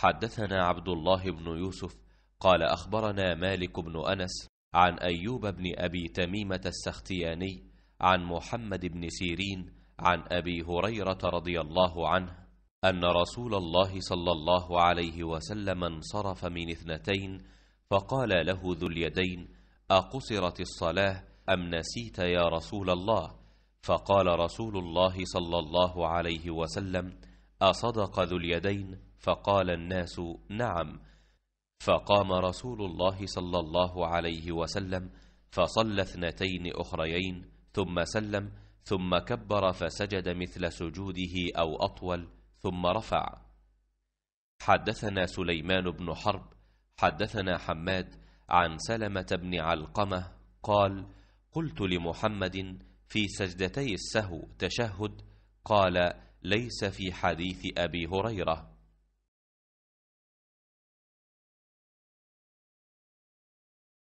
حدثنا عبد الله بن يوسف قال أخبرنا مالك بن أنس عن أيوب بن أبي تميمة السختياني عن محمد بن سيرين عن أبي هريرة رضي الله عنه أن رسول الله صلى الله عليه وسلم انصرف من اثنتين فقال له ذو اليدين أقصرت الصلاة أم نسيت يا رسول الله فقال رسول الله صلى الله عليه وسلم أصدق ذو اليدين فقال الناس نعم فقام رسول الله صلى الله عليه وسلم فصلى اثنتين أخريين ثم سلم ثم كبر فسجد مثل سجوده أو أطول ثم رفع حدثنا سليمان بن حرب حدثنا حماد عن سلمة بن علقمة قال قلت لمحمد في سجدتي السهو تشهد قال ليس في حديث أبي هريرة